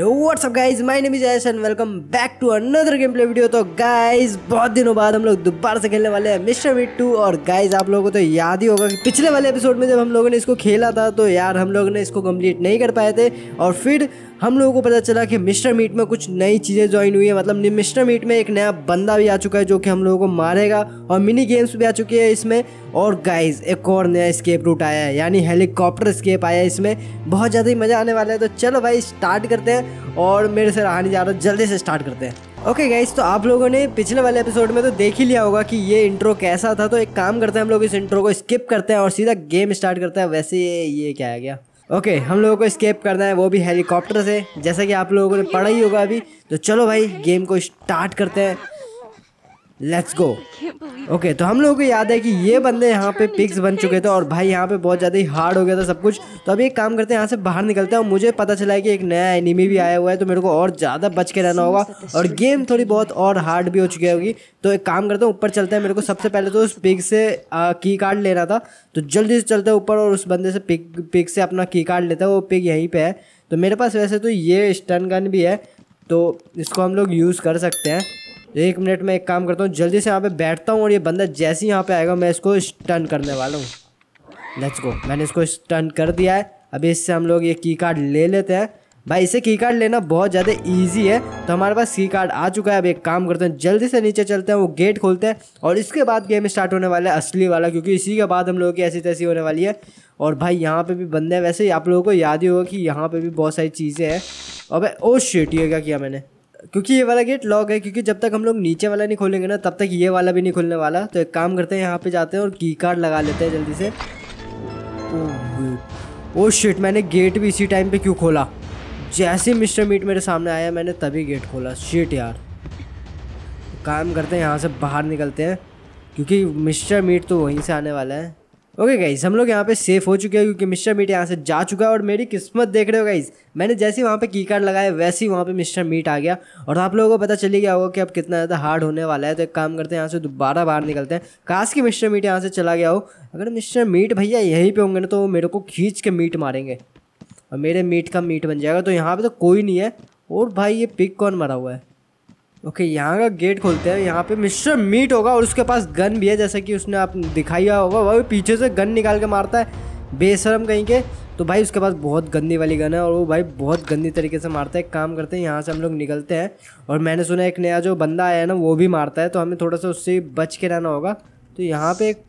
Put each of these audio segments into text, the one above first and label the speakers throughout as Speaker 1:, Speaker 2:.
Speaker 1: WhatsApp guys my name is S and welcome back to another game play video तो guys बहुत दिनों बाद हम लोग दोबारा से खेलने वाले हैं मिस्टर मीट टू और गाइज आप लोगों को तो याद ही होगा कि पिछले वाले एपिसोड में जब हम लोगों ने इसको खेला था तो यार हम लोगों ने इसको कंप्लीट नहीं कर पाए थे और फिर हम लोगों को पता चला कि मिस्टर मीट में कुछ नई चीज़ें ज्वाइन हुई है मतलब मिस्टर मीट में एक नया बंदा भी आ चुका है जो कि हम लोगों को मारेगा और मिनी गेम्स भी आ चुकी है इसमें और गाइज एक और नया स्केप रूट आया है यानी हेलीकॉप्टर स्केप आया है इसमें बहुत ज़्यादा ही मज़ा आने वाला है तो चलो भाई स्टार्ट करते हैं और मेरे से रहा नहीं जा रहा जल्दी से स्टार्ट करते हैं ओके okay गाइज तो आप लोगों ने पिछले वाले एपिसोड में तो देख ही लिया होगा कि ये इंट्रो कैसा था तो एक काम करते हैं हम लोग इस इंट्रो को स्किप करते हैं और सीधा गेम स्टार्ट करते हैं वैसे ये क्या आ गया ओके हम लोगों को स्केप करना है वो भी हेलीकॉप्टर से जैसा कि आप लोगों ने पढ़ा ही होगा अभी तो चलो भाई गेम को स्टार्ट करते हैं लेट्स गो ओके तो हम लोगों को याद है कि ये बंदे यहाँ पे पिक्स बन चुके थे और भाई यहाँ पे बहुत ज़्यादा ही हार्ड हो गया था सब कुछ तो अभी एक काम करते हैं यहाँ से बाहर निकलते हैं और मुझे पता चला है कि एक नया एनिमी भी आया हुआ है तो मेरे को और ज़्यादा बच के रहना होगा और गेम थोड़ी बहुत और हार्ड भी हो चुकी होगी तो एक काम करते हैं ऊपर चलते हैं मेरे को सबसे पहले तो उस पिक से की कार्ड लेना था तो जल्दी से चलते हैं ऊपर और उस बंदे से पिक पिक से अपना की कार्ड लेता है वो पिक यहीं पर है तो मेरे पास वैसे तो ये स्टन गन भी है तो इसको हम लोग यूज़ कर सकते हैं एक मिनट में एक काम करता हूँ जल्दी से यहाँ पे बैठता हूँ और ये बंदा जैसे ही यहाँ पे आएगा मैं इसको स्टन करने वाला हूँ लेट्स गो मैंने इसको स्टन कर दिया है अभी इससे हम लोग ये की कार्ड ले लेते हैं भाई इसे की कार्ड लेना बहुत ज़्यादा ईजी है तो हमारे पास की कार्ड आ चुका है अब एक काम करते हैं जल्दी से नीचे चलते हैं वो गेट खोलते हैं और इसके बाद गेम स्टार्ट होने वाला है असली वाला क्योंकि इसी के बाद हम लोगों की ऐसी तैसी होने वाली है और भाई यहाँ पे भी बंदे वैसे आप लोगों को याद ही होगा कि यहाँ पे भी बहुत सारी चीज़ें हैं भाई ओ शिट क्या किया मैंने क्योंकि ये वाला गेट लॉक है क्योंकि जब तक हम लोग नीचे वाला नहीं खोलेंगे ना तब तक ये वाला भी नहीं खुलने वाला तो एक काम करते हैं यहाँ पे जाते हैं और की कार्ड लगा लेते हैं जल्दी से ओ शिट मैंने गेट भी इसी टाइम पे क्यों खोला जैसे मिस्टर मीट मेरे सामने आया मैंने तभी गेट खोला शिट यार काम करते हैं यहाँ से बाहर निकलते हैं क्योंकि मिस्टर मीट तो वहीं से आने वाला है ओके okay गाइज हम लोग यहाँ पे सेफ हो चुके हैं क्योंकि मिस्टर मीट यहाँ से जा चुका है और मेरी किस्मत देख रहे हो गाइज मैंने जैसे ही वहाँ पे की कार्ड लगाया वैसे ही वहाँ पे मिस्टर मीट आ गया और आप लोगों को पता चली गया होगा कि अब कितना ज़्यादा हार्ड होने वाला है तो एक काम करते हैं यहाँ से दोबारा बाहर निकलते हैं काश की मिस्टर मीट यहाँ से चला गया हो अगर मिस्टर मीट भैया यहीं पर होंगे ना तो वो मेरे को खींच के मीट मारेंगे और मेरे मीट का मीट बन जाएगा तो यहाँ पर तो कोई नहीं है और भाई ये पिक कौन मरा हुआ है ओके okay, यहाँ का गेट खोलते हैं यहाँ पे मिस्टर मीट होगा और उसके पास गन भी है जैसे कि उसने आप दिखाया होगा वह पीछे से गन निकाल के मारता है बेशरम कहीं के तो भाई उसके पास बहुत गंदी वाली गन है और वो भाई बहुत गंदी तरीके से मारता है काम करते हैं यहाँ से हम लोग निकलते हैं और मैंने सुना एक नया जो बंदा आया है ना वो भी मारता है तो हमें थोड़ा सा उससे बच के रहना होगा तो यहाँ पे एक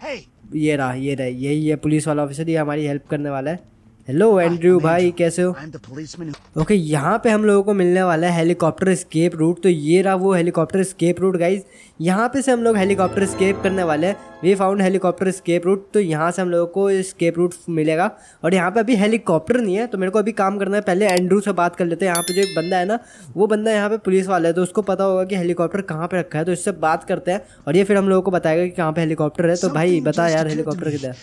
Speaker 1: ये रहा ये रहा यही है पुलिस वाला ऑफिसर ये हमारी हेल्प करने वाला है हेलो एंड्रयू भाई कैसे हो ओके okay, यहाँ पे हम लोगों को मिलने वाला है हेलीकॉप्टर स्केप रूट तो ये रहा वो हेलीकॉप्टर स्केप रूट गाइज यहाँ पे से हम लोग हेलीकॉप्टर स्केप करने वाले हैं we found helicopter escape route तो यहाँ से हम लोगों को स्केप रूट मिलेगा और यहाँ पे अभी हेलीकॉप्टर नहीं है तो मेरे को अभी काम करना है पहले एंड्रू से बात कर लेते हैं यहाँ पे जो एक बंदा है ना वो बंदा यहाँ पे पुलिस वाला है तो उसको पता होगा कि हेलीकॉप्टर कहाँ पे रखा है तो इससे बात करते हैं और ये फिर हम लोगों को बताएगा कि कहाँ पे हेलीकॉप्टर है तो भाई बता यार हेलीकॉप्टर किधर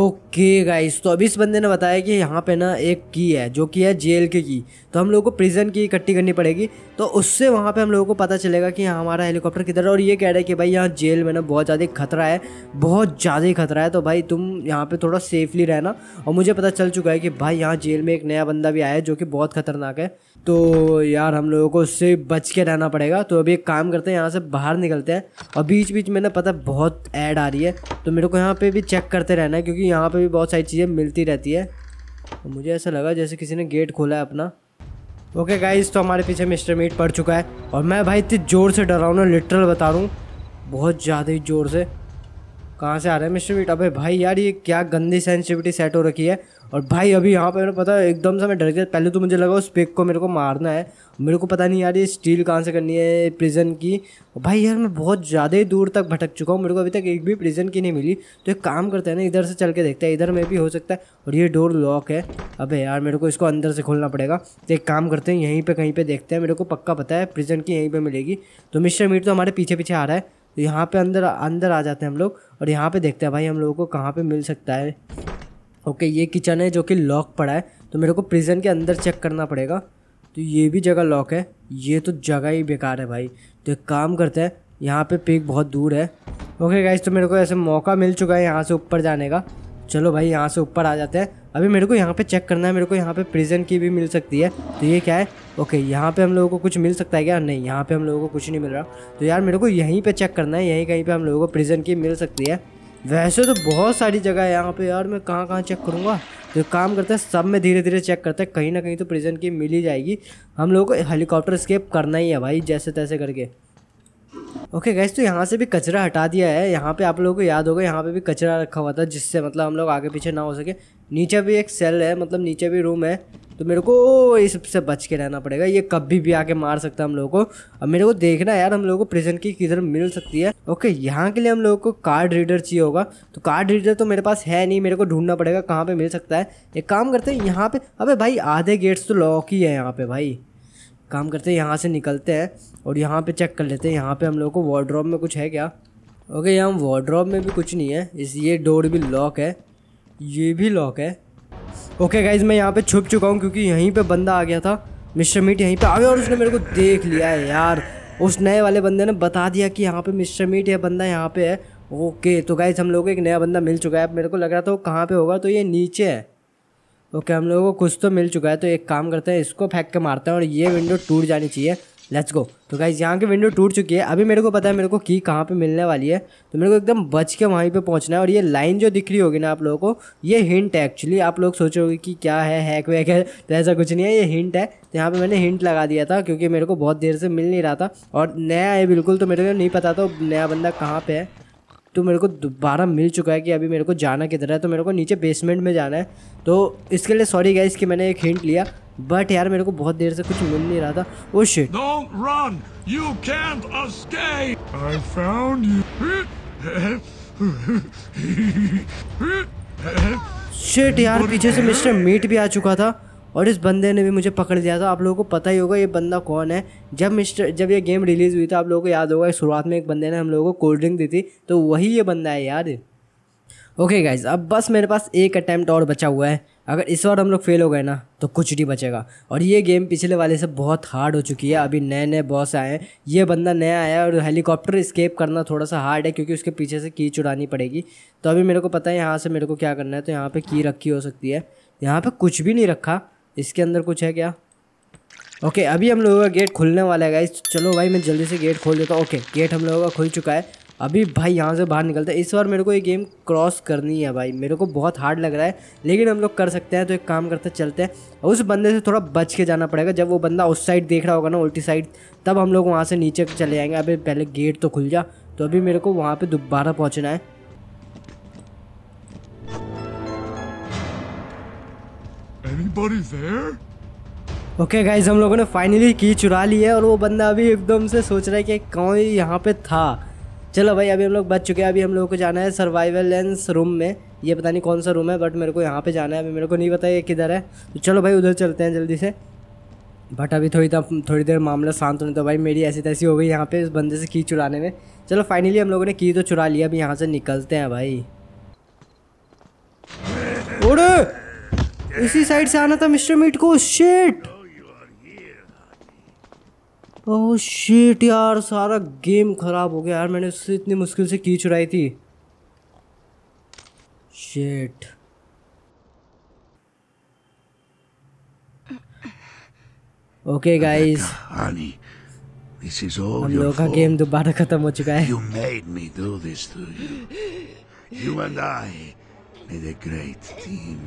Speaker 1: ओके गाइस तो अभी इस बंदे ने बताया कि यहाँ पे ना एक की है जो की है जेल की की तो हम लोगों को प्रिजन की इकट्ठी करनी पड़ेगी तो उससे वहाँ पे हम लोगों को पता चलेगा कि हमारा हेलीकॉप्टर किधर है और ये कह रहा है कि भाई यहाँ जेल में ना बहुत ज़्यादा खतरा है बहुत ज़्यादा खतरा है तो भाई तुम यहाँ पे थोड़ा सेफली रहना और मुझे पता चल चुका है कि भाई यहाँ जेल में एक नया बंदा भी आया है जो कि बहुत ख़तरनाक है तो यार हम लोगों को उससे बच के रहना पड़ेगा तो अभी एक काम करते हैं यहाँ से बाहर निकलते हैं और बीच बीच में ना पता बहुत ऐड आ रही है तो मेरे को यहाँ पे भी चेक करते रहना है क्योंकि यहाँ पे भी बहुत सारी चीज़ें मिलती रहती है तो मुझे ऐसा लगा जैसे किसी ने गेट खोला है अपना ओके गाइस तो हमारे पीछे मिस्टर मीट पड़ चुका है और मैं भाई इतनी ज़ोर से डर रहा हूँ ना लिटरल बता रहा हूँ बहुत ज़्यादा ही ज़ोर से कहाँ से आ रहा है मिस्टर बीट अबे भाई यार ये क्या गंदी सेंसिटिविटी सेट हो रखी है और भाई अभी यहाँ पर मेरे पता एकदम से मैं डर गया पहले तो मुझे लगा उस पेक को मेरे को मारना है मेरे को पता नहीं यार ये स्टील कहाँ से करनी है प्रिजन की भाई यार मैं बहुत ज़्यादा ही दूर तक भटक चुका हूँ मेरे को अभी तक एक भी प्रिजन की नहीं मिली तो एक काम करते हैं ना इधर से चल के देखते हैं इधर में भी हो सकता है और ये डोर लॉक है अबे यार मेरे को इसको अंदर से खोलना पड़ेगा तो एक काम करते हैं यहीं पर कहीं पर देखते हैं मेरे को पक्का पता है प्रिजन की यहीं पर मिलेगी तो मिस्टर मीट तो हमारे पीछे पीछे आ रहा है यहाँ पे अंदर अंदर आ जाते हैं हम लोग और यहाँ पे देखते हैं भाई हम लोगों को कहाँ पे मिल सकता है ओके ये किचन है जो कि लॉक पड़ा है तो मेरे को प्रिजन के अंदर चेक करना पड़ेगा तो ये भी जगह लॉक है ये तो जगह ही बेकार है भाई तो एक काम करते हैं यहाँ पे पेक बहुत दूर है ओके गाइज तो मेरे को ऐसे मौका मिल चुका है यहाँ से ऊपर जाने का चलो भाई यहाँ से ऊपर आ जाते हैं अभी मेरे को यहाँ पे चेक करना है मेरे को यहाँ पे प्रिजन की भी मिल सकती है तो ये क्या है ओके यहाँ पे हम लोगों को कुछ मिल सकता है क्या नहीं यहाँ पे हम लोगों को कुछ नहीं मिल रहा तो यार मेरे को यहीं पे चेक करना है यहीं कहीं पे हम लोगों को प्रिजन की मिल सकती है वैसे तो बहुत सारी जगह है यहाँ पर यार मैं कहाँ कहाँ चेक करूँगा तो काम करते हैं सब में धीरे धीरे चेक करते हैं कहीं ना कहीं तो प्रिजन की मिल ही जाएगी हम लोगों को हेलीकॉप्टर स्केप करना ही है भाई जैसे तैसे करके ओके गैस तो यहाँ से भी कचरा हटा दिया है यहाँ पे आप लोगों को याद होगा यहाँ पे भी कचरा रखा हुआ था जिससे मतलब हम लोग आगे पीछे ना हो सके नीचे भी एक सेल है मतलब नीचे भी रूम है तो मेरे को ये सबसे बच के रहना पड़ेगा ये कभी भी आके मार सकता है हम लोगों को अब मेरे को देखना है यार हम लोगों को प्रेजेंट की किधर मिल सकती है ओके यहाँ के लिए हम लोगों को कार्ड रीडर चाहिए होगा तो कार्ड रीडर तो मेरे पास है नहीं मेरे को ढूंढना पड़ेगा कहाँ पे मिल सकता है एक काम करते हैं यहाँ पे अबे भाई आधे गेट्स तो लॉक ही है यहाँ पे भाई काम करते हैं यहाँ से निकलते हैं और यहाँ पे चेक कर लेते हैं यहाँ पे हम लोग को वार्ड्रॉप में कुछ है क्या ओके यहाँ वार्ड्रॉप में भी कुछ नहीं है इस ये डोर भी लॉक है ये भी लॉक है ओके गाइज मैं यहाँ पे छुप चुका हूँ क्योंकि यहीं पे बंदा आ गया था मिस्टर मीट यहीं पे आ गया और उसने मेरे को देख लिया है यार उस नए वाले बंदे ने बता दिया कि यहाँ पे मिस्टर मीट यह बंदा यहाँ पे है ओके तो गाइज हम लोग को एक नया बंदा मिल चुका है मेरे को लग रहा था वो कहाँ पे होगा तो ये नीचे है ओके हम लोगों को कुछ तो मिल चुका है तो एक काम करते हैं इसको फेंक के मारते हैं और ये विंडो टूट जानी चाहिए लेट्स गो तो गाइज यहाँ की विंडो टूट चुकी है अभी मेरे को पता है मेरे को की कहाँ पे मिलने वाली है तो मेरे को एकदम बच के वहीं पे पहुँचना है और ये लाइन जो दिख रही होगी ना आप लोगों को ये हिंट है एक्चुअली आप लोग सोचोगे कि क्या है हैक वैक है तो ऐसा कुछ नहीं है ये हिंट है तो यहाँ पे मैंने हिंट लगा दिया था क्योंकि मेरे को बहुत देर से मिल नहीं रहा था और नया है बिल्कुल तो मेरे को नहीं पता था नया बंदा कहाँ पर है तो मेरे को दोबारा मिल चुका है कि अभी मेरे को जाना किधर है तो मेरे को नीचे बेसमेंट में जाना है तो इसके लिए सॉरी गाइस कि मैंने एक हिंट लिया बट यार मेरे को बहुत देर से कुछ मिल नहीं रहा था oh shit run you can't escape I found you shit यार पीछे से मिस्टर मीट भी आ चुका था और इस बंदे ने भी मुझे पकड़ लिया था आप लोगों को पता ही होगा ये बंदा कौन है जब मिस्टर जब ये गेम रिलीज़ हुई था तो आप लोगों को याद होगा शुरुआत में एक बंदे ने हम लोगों को कोल्ड ड्रिंक दी थी तो वही ये बंदा है यार ओके गाइज अब बस मेरे पास एक अटैम्प्ट और बचा हुआ है अगर इस बार हम लोग फेल हो गए ना तो कुछ नहीं बचेगा और ये गेम पिछले वाले से बहुत हार्ड हो चुकी है अभी नए नए बॉस आए हैं ये बंदा नया आया है और हेलीकॉप्टर स्केप करना थोड़ा सा हार्ड है क्योंकि उसके पीछे से की चुड़ानी पड़ेगी तो अभी मेरे को पता है यहाँ से मेरे को क्या करना है तो यहाँ पर की रखी हो सकती है यहाँ पर कुछ भी नहीं रखा इसके अंदर कुछ है क्या ओके अभी हम लोगों का गेट खुलने वाला है गाइस चलो भाई मैं जल्दी से गेट खोल देता हूँ ओके गेट हम लोगों का खुल चुका है अभी भाई यहाँ से बाहर निकलते हैं इस बार मेरे को ये गेम क्रॉस करनी है भाई मेरे को बहुत हार्ड लग रहा है लेकिन हम लोग कर सकते हैं तो एक काम करते चलते हैं उस बंदे से थोड़ा बच के जाना पड़ेगा जब वो बंदा उस साइड देख रहा होगा ना उल्टी साइड तब हम लोग वहाँ से नीचे चले जाएंगे अभी पहले गेट तो खुल जा तो अभी मेरे को वहाँ पर दोबारा पहुँचना है anybody there? Okay okay guys हम लोगों ने फाइनली की चुरा ली है और वो बंदा अभी एकदम से सोच रहा है कि कौन यहाँ पे था चलो भाई अभी हम लोग बच चुके हैं अभी हम लोगों को जाना है सर्वाइवल लेंस रूम में ये पता नहीं कौन सा रूम है बट मेरे को यहाँ पे जाना है अभी मेरे को नहीं पता ये किधर है तो चलो भाई उधर चलते हैं जल्दी से बट अभी थोड़ी तब थोड़ी देर मामला शांत होने तो भाई मेरी ऐसी तैसी हो गई यहाँ पे इस बंदे से की चुराने में चलो फाइनली हम लोगों ने की तो चुरा लिया अभी यहाँ से निकलते हैं भाई इसी साइड से आना था मिस्टर मीट को शेट ओह शेट यार सारा गेम ख़राब हो गया यार मैंने उससे इतनी मुश्किल से की चुराई थी shit okay guys This is all हम लोगों का गेम दोबारा खत्म हो चुका है You made me do this to you. You and I made a great team.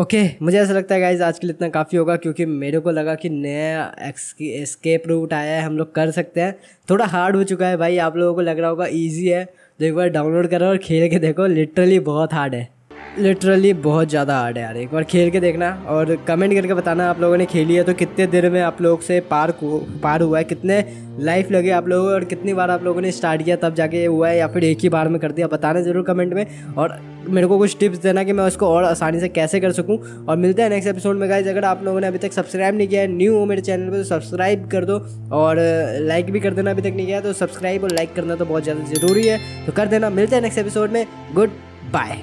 Speaker 1: Okay okay, मुझे ऐसा लगता है गाइज आज के लिए इतना काफ़ी होगा क्योंकि मेरे को लगा कि नया एस्केप रूट आया है हम लोग कर सकते हैं थोड़ा हार्ड हो चुका है भाई आप लोगों को लग रहा होगा ईजी है तो एक बार डाउनलोड करो और खेल के देखो लिटरली बहुत हार्ड है लिटरली बहुत ज़्यादा हार्ड है यार एक बार खेल के देखना और कमेंट करके बताना आप लोगों ने खेली है तो कितने देर में आप लोग से पार पार हुआ है कितने लाइफ लगे आप लोगों को और कितनी बार आप लोगों ने स्टार्ट किया तब जाके हुआ है या फिर एक ही बार में कर दिया बताना ज़रूर कमेंट में और मेरे को कुछ टिप्स देना कि मैं उसको और आसानी से कैसे कर सकूँ और मिलते हैं नेक्स्ट एपिसोड में गाइज अगर आप लोगों ने अभी तक सब्सक्राइब नहीं किया है न्यू हो मेरे चैनल पर तो सब्सक्राइब कर दो और लाइक भी कर देना अभी तक नहीं किया तो सब्सक्राइब और लाइक करना तो बहुत ज़्यादा ज़रूरी है तो कर देना मिलते हैं नेक्स्ट एपिसोड में गुड बाय